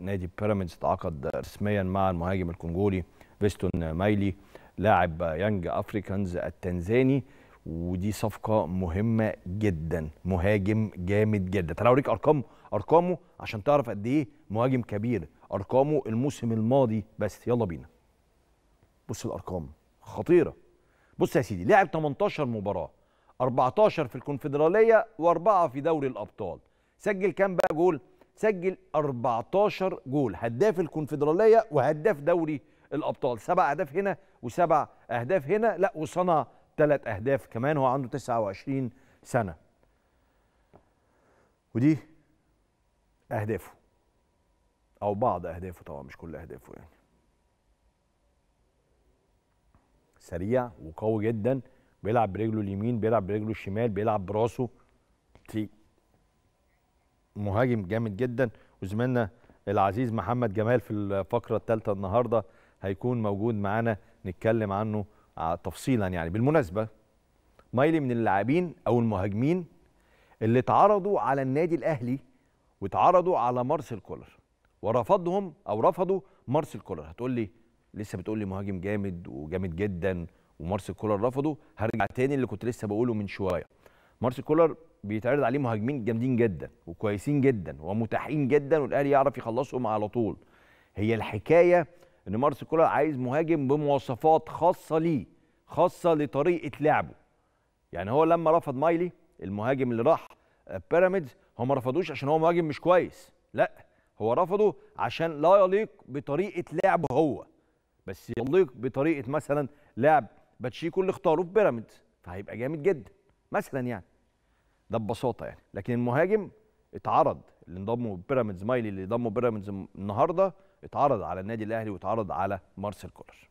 نادي بيراميدز تعاقد رسميا مع المهاجم الكونغولي فيستون مايلي لاعب يانج افريكانز التنزاني ودي صفقه مهمه جدا مهاجم جامد جدا تعالوا اوريك ارقام ارقامه عشان تعرف قد ايه مهاجم كبير ارقامه الموسم الماضي بس يلا بينا بص الارقام خطيره بص يا سيدي لعب 18 مباراه 14 في الكونفدراليه واربعه في دوري الابطال سجل كام بقى جول سجل 14 جول هداف الكونفدراليه وهداف دوري الابطال سبع اهداف هنا وسبع اهداف هنا لا وصنع ثلاث اهداف كمان هو عنده 29 سنه ودي اهدافه او بعض اهدافه طبعا مش كل اهدافه يعني سريع وقوي جدا بيلعب برجله اليمين بيلعب برجله الشمال بيلعب براسه مهاجم جامد جدا وزميلنا العزيز محمد جمال في الفقره الثالثه النهارده هيكون موجود معانا نتكلم عنه تفصيلا يعني بالمناسبه مايلي من اللاعبين او المهاجمين اللي اتعرضوا على النادي الاهلي واتعرضوا على مارسيل كولر ورفضهم او رفضوا مارسيل كولر هتقول لي لسه بتقول لي مهاجم جامد وجامد جدا ومارسيل كولر رفضه هرجع تاني اللي كنت لسه بقوله من شويه مارسيل كولر بيتعرض عليه مهاجمين جامدين جدا وكويسين جدا ومتاحين جدا والاهلي يعرف يخلصهم على طول هي الحكايه ان مارس كولر عايز مهاجم بمواصفات خاصه ليه خاصه لطريقه لعبه يعني هو لما رفض مايلي المهاجم اللي راح بيراميدز هو ما رفضوش عشان هو مهاجم مش كويس لا هو رفضه عشان لا يليق بطريقه لعبه هو بس يليق بطريقه مثلا لعب باتشيكو اللي اختاره في بيراميدز فهيبقى جامد جدا مثلا يعني ده ببساطه يعني لكن المهاجم اتعرض اللي انضموا بيراميدز مايلي اللي ضموا بيراميدز النهارده اتعرض على النادي الاهلي واتعرض على مارسيل كولر